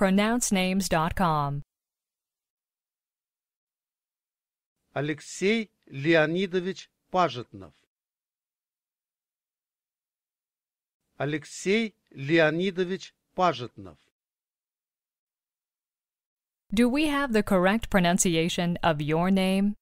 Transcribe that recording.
pronouncenames.com. Алексей Леонидович Пажетнов. Алексей Леонидович Пажетнов. Do we have the correct pronunciation of your name?